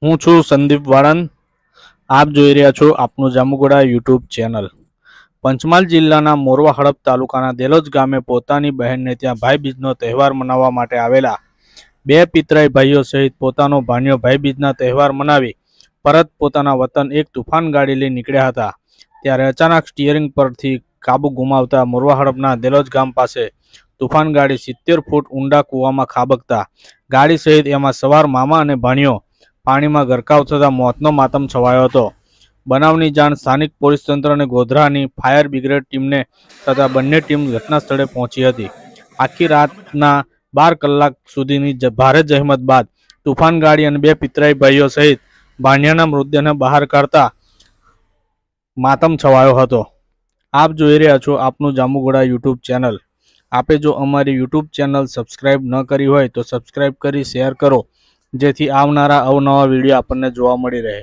હું છું સંદીપ વાળંદ આપ જોઈ રહ્યા છો આપનું જામુગોડા યુટ્યુબ ચેનલ પંચમહાલ જિલ્લાના મોરવા હડપ તાલુકાના દેલોજ ગામે પોતાની બહેનને ત્યાં ભાઈબીજનો તહેવાર મનાવવા માટે આવેલા બે પિતરાઈ ભાઈઓ સહિત પોતાનો ભાણ્યો ભાઈબીજના તહેવાર મનાવી પરત પોતાના વતન એક તુફાન ગાડી લઈ નીકળ્યા હતા ત્યારે અચાનક સ્ટિયરિંગ પરથી કાબુ ગુમાવતા મોરવા હડપના દેલોજ ગામ પાસે તુફાન ગાડી સિત્તેર ફૂટ ઊંડા કૂવામાં ખાબકતા ગાડી સહિત એમાં સવાર મામા અને ભાણિયો પાણીમાં ગરકાવ થતાં મોતનો માતમ છવાયો હતો બનાવની જાણ સ્થાનિક પોલીસ તંત્ર અને ગોધરાની ફાયર બ્રિગેડ ટીમને તથા બંને ટીમ ઘટના સ્થળે પહોંચી હતી આખી રાતના બાર કલાક સુધીની ભારે જહેમત બાદ તુફાન ગાડી અને બે પિતરાઈ ભાઈઓ સહિત ભાણિયાના મૃતદેહને બહાર કાઢતા માતમ છવાયો હતો આપ જોઈ રહ્યા છો આપનું જાંબુઘોડા યુટ્યુબ ચેનલ આપે જો અમારી યુટ્યુબ ચેનલ સબસ્ક્રાઈબ ન કરી હોય તો સબસ્ક્રાઈબ કરી શેર કરો જેથી આવનારા અવનવા વિડીયો આપણને જોવા મળી રહે